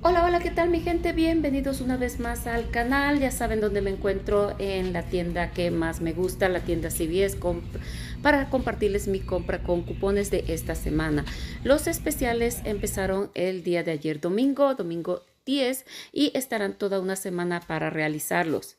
Hola, hola, ¿qué tal mi gente? Bienvenidos una vez más al canal. Ya saben dónde me encuentro en la tienda que más me gusta, la tienda CBS para compartirles mi compra con cupones de esta semana. Los especiales empezaron el día de ayer domingo, domingo 10, y estarán toda una semana para realizarlos.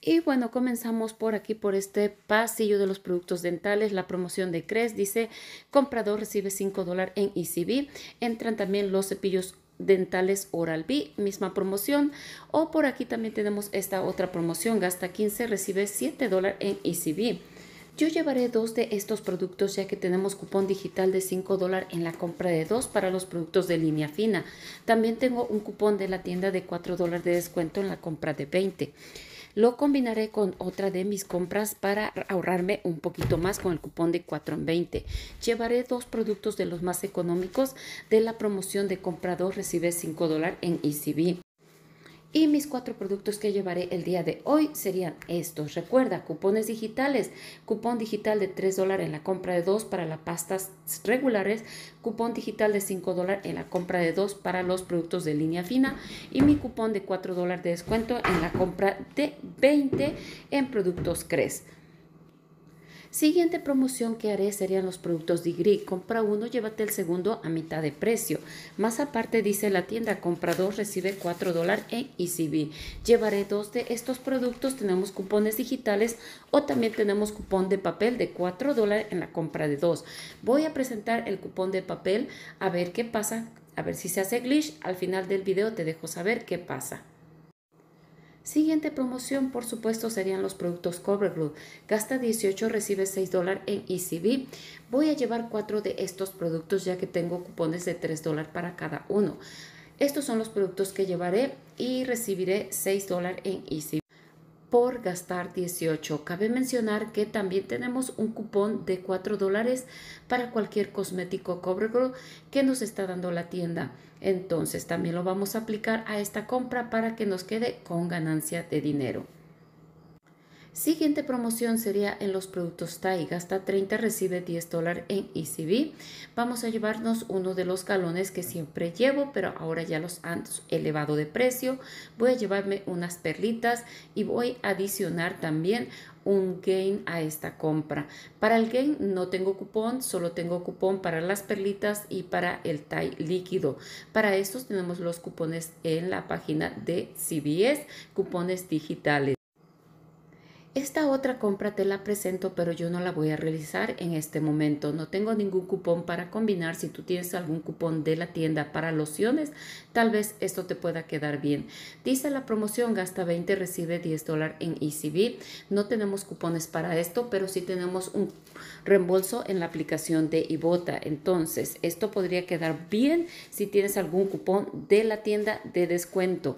Y bueno, comenzamos por aquí, por este pasillo de los productos dentales. La promoción de Cres dice, comprador recibe 5 dólares en ECB. Entran también los cepillos dentales Oral B, misma promoción. O por aquí también tenemos esta otra promoción, gasta 15, recibe 7 dólares en ECB. Yo llevaré dos de estos productos ya que tenemos cupón digital de 5 dólares en la compra de dos para los productos de línea fina. También tengo un cupón de la tienda de 4 dólares de descuento en la compra de 20. Lo combinaré con otra de mis compras para ahorrarme un poquito más con el cupón de en 20. Llevaré dos productos de los más económicos de la promoción de comprador recibe 5 dólares en ECB. Y mis cuatro productos que llevaré el día de hoy serían estos. Recuerda, cupones digitales, cupón digital de 3 dólares en la compra de 2 para las pastas regulares, cupón digital de 5 dólares en la compra de 2 para los productos de línea fina y mi cupón de 4 dólares de descuento en la compra de 20 en productos CRES. Siguiente promoción que haré serían los productos de Gris. Compra uno, llévate el segundo a mitad de precio. Más aparte dice la tienda, compra dos, recibe 4 dólares en ECB. Llevaré dos de estos productos, tenemos cupones digitales o también tenemos cupón de papel de 4 dólares en la compra de dos. Voy a presentar el cupón de papel a ver qué pasa, a ver si se hace glitch. Al final del video te dejo saber qué pasa. Siguiente promoción, por supuesto, serían los productos Cover Gasta 18, recibe 6 dólares en ECB. Voy a llevar 4 de estos productos ya que tengo cupones de 3 dólares para cada uno. Estos son los productos que llevaré y recibiré 6 dólares en ECB por gastar 18. Cabe mencionar que también tenemos un cupón de 4 dólares para cualquier cosmético Covergirl que nos está dando la tienda. Entonces también lo vamos a aplicar a esta compra para que nos quede con ganancia de dinero. Siguiente promoción sería en los productos TAI. Gasta 30, recibe 10 dólares en ECB. Vamos a llevarnos uno de los galones que siempre llevo, pero ahora ya los han elevado de precio. Voy a llevarme unas perlitas y voy a adicionar también un gain a esta compra. Para el gain no tengo cupón, solo tengo cupón para las perlitas y para el TAI líquido. Para estos tenemos los cupones en la página de CBS, cupones digitales esta otra compra te la presento, pero yo no la voy a realizar en este momento. No tengo ningún cupón para combinar. Si tú tienes algún cupón de la tienda para lociones, tal vez esto te pueda quedar bien. Dice la promoción, gasta 20, recibe 10 dólares en ECB. No tenemos cupones para esto, pero sí tenemos un reembolso en la aplicación de Ibota. Entonces, esto podría quedar bien si tienes algún cupón de la tienda de descuento.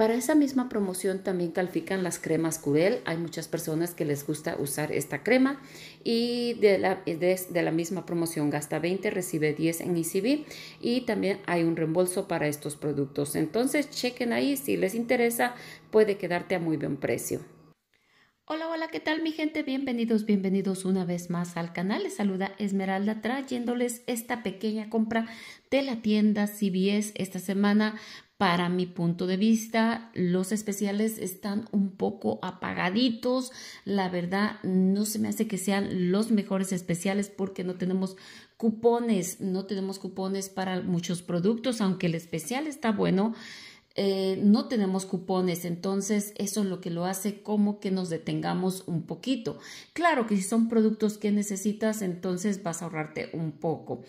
Para esa misma promoción también califican las cremas Curel. Hay muchas personas que les gusta usar esta crema y de la, la misma promoción gasta 20, recibe 10 en ECB y también hay un reembolso para estos productos. Entonces chequen ahí, si les interesa puede quedarte a muy buen precio. Hola, hola, ¿qué tal mi gente? Bienvenidos, bienvenidos una vez más al canal. Les saluda Esmeralda trayéndoles esta pequeña compra de la tienda CBS esta semana para mi punto de vista, los especiales están un poco apagaditos. La verdad, no se me hace que sean los mejores especiales porque no tenemos cupones, no tenemos cupones para muchos productos, aunque el especial está bueno. Eh, no tenemos cupones, entonces eso es lo que lo hace como que nos detengamos un poquito. Claro que si son productos que necesitas, entonces vas a ahorrarte un poco.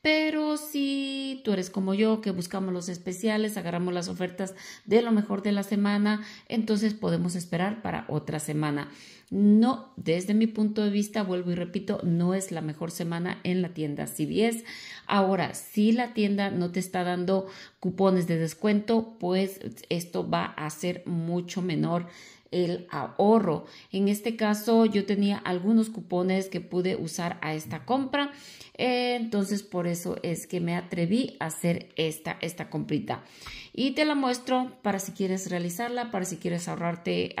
Pero si tú eres como yo, que buscamos los especiales, agarramos las ofertas de lo mejor de la semana, entonces podemos esperar para otra semana. No, desde mi punto de vista, vuelvo y repito, no es la mejor semana en la tienda es Ahora, si la tienda no te está dando cupones de descuento, pues esto va a ser mucho menor el ahorro. En este caso yo tenía algunos cupones que pude usar a esta compra, entonces por eso es que me atreví a hacer esta, esta comprita. Y te la muestro para si quieres realizarla, para si quieres ahorrarte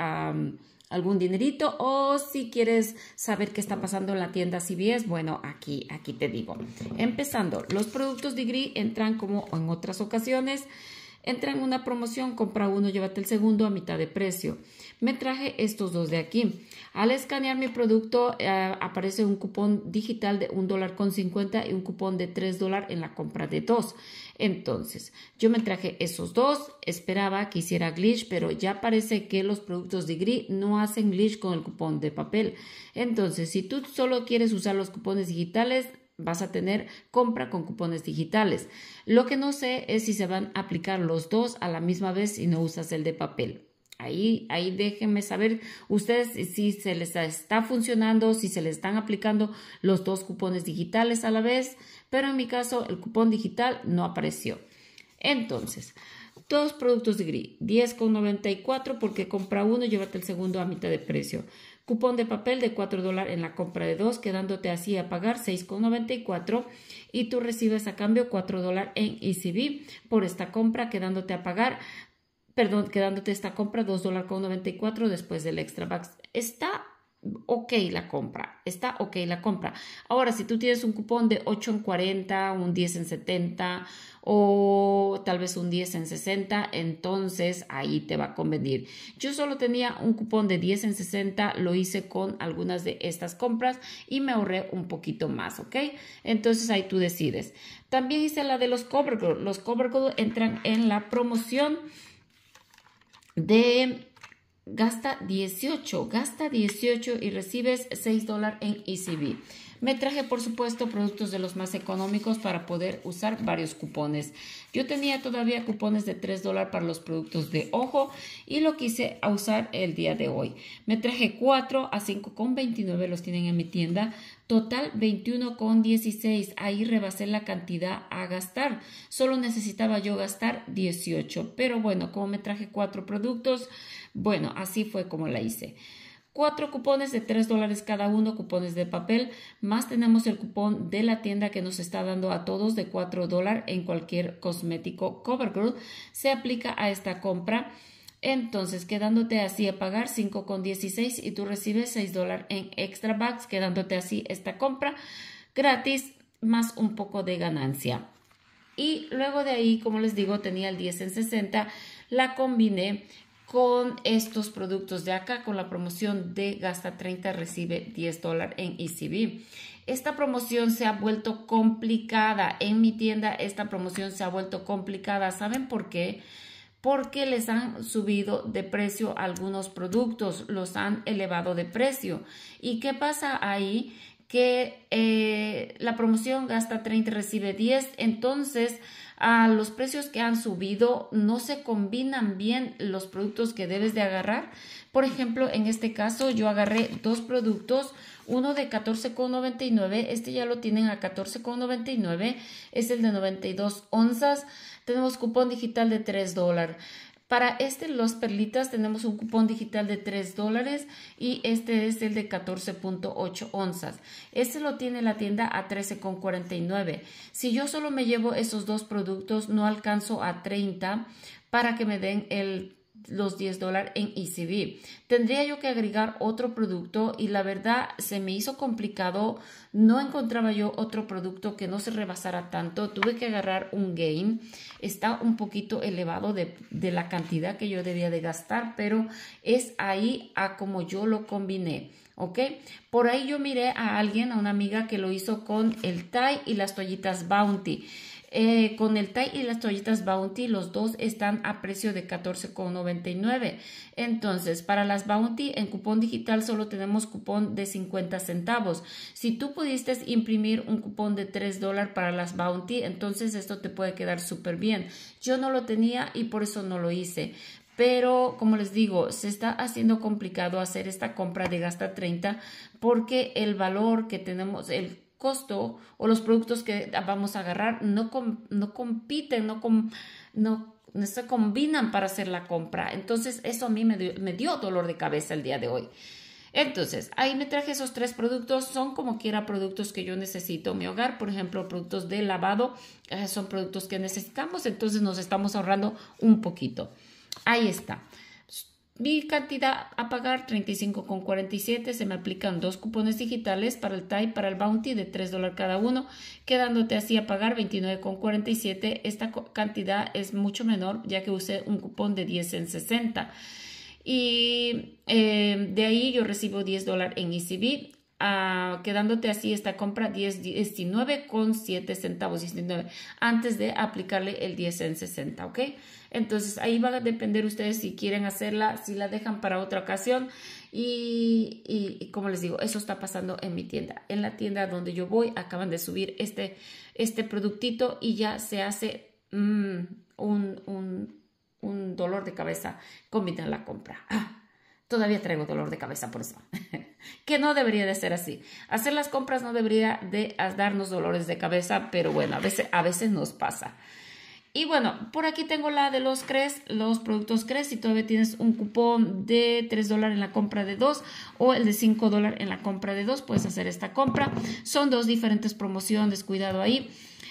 algún dinerito o si quieres saber qué está pasando en la tienda CBS, bueno, aquí, aquí te digo. Empezando, los productos de Gris entran como en otras ocasiones Entra en una promoción, compra uno, llévate el segundo a mitad de precio. Me traje estos dos de aquí. Al escanear mi producto eh, aparece un cupón digital de un dólar con y un cupón de 3 dólares en la compra de dos. Entonces, yo me traje esos dos, esperaba que hiciera glitch, pero ya parece que los productos de Gris no hacen glitch con el cupón de papel. Entonces, si tú solo quieres usar los cupones digitales, vas a tener compra con cupones digitales. Lo que no sé es si se van a aplicar los dos a la misma vez si no usas el de papel. Ahí, ahí déjenme saber ustedes si se les está funcionando, si se les están aplicando los dos cupones digitales a la vez, pero en mi caso el cupón digital no apareció. Entonces, dos productos de gris, 10,94 porque compra uno y llévate el segundo a mitad de precio. Cupón de papel de 4 dólares en la compra de 2, quedándote así a pagar 6,94 y tú recibes a cambio 4 dólares en ECB por esta compra, quedándote a pagar perdón, quedándote esta compra con $2.94 después del extra bucks. Está ok la compra, está ok la compra. Ahora, si tú tienes un cupón de 8 en 40, un 10 en 70 o tal vez un 10 en 60, entonces ahí te va a convenir. Yo solo tenía un cupón de 10 en 60, lo hice con algunas de estas compras y me ahorré un poquito más, ok. Entonces ahí tú decides. También hice la de los cover Los cover entran en la promoción de gasta 18, gasta 18 y recibes 6 dólares en ECB. Me traje, por supuesto, productos de los más económicos para poder usar varios cupones. Yo tenía todavía cupones de 3 dólares para los productos de ojo y lo quise usar el día de hoy. Me traje 4 a 5,29 los tienen en mi tienda. Total 21,16. Ahí rebasé la cantidad a gastar. Solo necesitaba yo gastar 18. Pero bueno, como me traje 4 productos, bueno, así fue como la hice. Cuatro cupones de 3 dólares cada uno, cupones de papel, más tenemos el cupón de la tienda que nos está dando a todos de 4 dólares en cualquier cosmético CoverGirl. Se aplica a esta compra. Entonces, quedándote así a pagar 5,16 y tú recibes 6 dólares en extra bucks, quedándote así esta compra gratis más un poco de ganancia. Y luego de ahí, como les digo, tenía el 10 en 60, la combiné con estos productos de acá, con la promoción de Gasta 30 recibe 10 dólares en ECB. Esta promoción se ha vuelto complicada. En mi tienda esta promoción se ha vuelto complicada. ¿Saben por qué? Porque les han subido de precio algunos productos, los han elevado de precio. ¿Y qué pasa ahí? que eh, la promoción gasta 30 recibe 10. Entonces, a los precios que han subido no se combinan bien los productos que debes de agarrar. Por ejemplo, en este caso yo agarré dos productos, uno de 14,99, este ya lo tienen a 14,99, es el de 92 onzas. Tenemos cupón digital de 3 dólares. Para este Los Perlitas tenemos un cupón digital de 3 dólares y este es el de 14.8 onzas. Este lo tiene la tienda a 13.49. Si yo solo me llevo esos dos productos no alcanzo a 30 para que me den el los 10 dólares en ECB. Tendría yo que agregar otro producto y la verdad se me hizo complicado. No encontraba yo otro producto que no se rebasara tanto. Tuve que agarrar un gain. Está un poquito elevado de, la cantidad que yo debía de gastar, pero es ahí a como yo lo combiné. ¿ok? Por ahí yo miré a alguien, a una amiga que lo hizo con el tie y las toallitas Bounty. Eh, con el TAI y las toallitas Bounty, los dos están a precio de $14,99. Entonces, para las Bounty en cupón digital solo tenemos cupón de 50 centavos. Si tú pudiste imprimir un cupón de 3 dólares para las Bounty, entonces esto te puede quedar súper bien. Yo no lo tenía y por eso no lo hice. Pero como les digo, se está haciendo complicado hacer esta compra de gasta 30 porque el valor que tenemos, el costo o los productos que vamos a agarrar no, no compiten, no, no, se combinan para hacer la compra. Entonces eso a mí me dio, dolor de cabeza el día de hoy. Entonces, ahí me traje esos tres productos, son como quiera productos que yo necesito en mi hogar, por ejemplo, productos de lavado, eh, son productos que necesitamos, entonces nos estamos ahorrando un poquito. Ahí está. Mi cantidad a pagar 35,47 se me aplican dos cupones digitales para el TAI para el Bounty de 3 dólares cada uno, quedándote así a pagar 29,47. Esta cantidad es mucho menor ya que usé un cupón de 10 en 60. Y eh, de ahí yo recibo 10 dólares en ECB quedándote así esta compra con 19,7 centavos, 19, antes de aplicarle el 10 en 60, ¿ok? Entonces ahí va a depender ustedes si quieren hacerla, si la dejan para otra ocasión. Y, como les digo, eso está pasando en mi tienda. En la tienda donde yo voy acaban de subir este, este productito y ya se hace mm, un, un, un, dolor de cabeza combinar la compra. Ah, todavía traigo dolor de cabeza por eso. que no debería de ser así. Hacer las compras no debería de darnos dolores de cabeza, pero bueno, a veces, a veces nos pasa. Y bueno, por aquí tengo la de los CRES, los productos CRES. Si todavía tienes un cupón de 3 dólares en la compra de 2 o el de 5 dólares en la compra de 2, puedes hacer esta compra. Son dos diferentes promociones, cuidado ahí.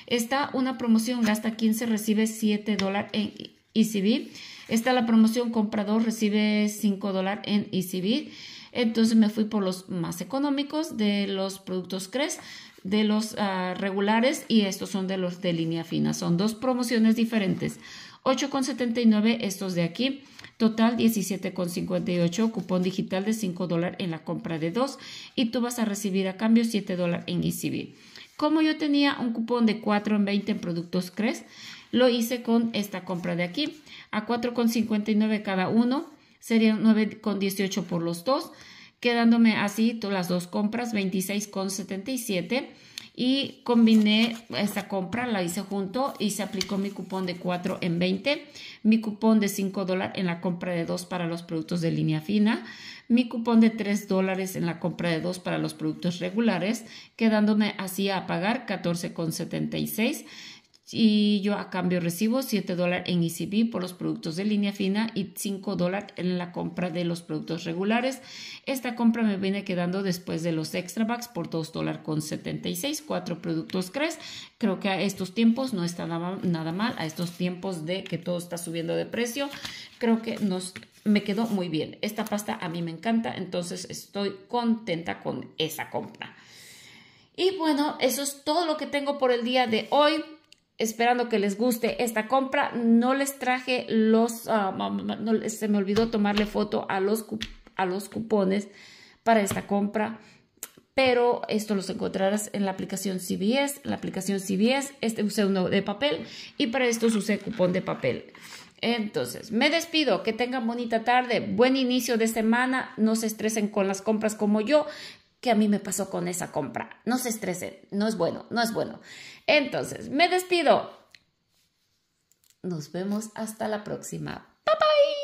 Está una promoción, gasta 15, recibe 7 dólares en ECB. Está la promoción, comprador, recibe 5 dólares en ECB. Entonces me fui por los más económicos de los productos CRES, de los ah, regulares y estos son de los de línea fina. Son dos promociones diferentes. 8,79 estos de aquí, total 17,58, cupón digital de 5 dólares en la compra de dos y tú vas a recibir a cambio 7 dólares en ECB. Como yo tenía un cupón de 4 en 20 en productos CRES, lo hice con esta compra de aquí, a 4,59 cada uno serían 9,18 por los dos, quedándome así todas las dos compras, 26,77 y combiné esta compra, la hice junto y se aplicó mi cupón de 4 en 20, mi cupón de 5 dólares en la compra de 2 para los productos de línea fina, mi cupón de 3 dólares en la compra de 2 para los productos regulares, quedándome así a pagar 14,76 y yo a cambio recibo 7 dólares en ECB por los productos de línea fina y 5 dólares en la compra de los productos regulares. Esta compra me viene quedando después de los extra bucks por 2 dólares con 76, 4 productos CRES. Creo que a estos tiempos no está nada, mal, a estos tiempos de que todo está subiendo de precio, creo que nos me quedó muy bien. Esta pasta a mí me encanta, entonces estoy contenta con esa compra. Y bueno, eso es todo lo que tengo por el día de hoy esperando que les guste esta compra. No les traje los, ah, se me olvidó tomarle foto a los, a los cupones para esta compra. Pero esto los encontrarás en la aplicación CBS. En la aplicación CBS, este usé uno de papel y para esto usé cupón de papel. Entonces, me despido, que tengan bonita tarde, buen inicio de semana, no se estresen con las compras como yo, que a mí me pasó con esa compra. No se estresen, no es bueno, no es bueno. Entonces, me despido. Nos vemos hasta la próxima. Bye bye.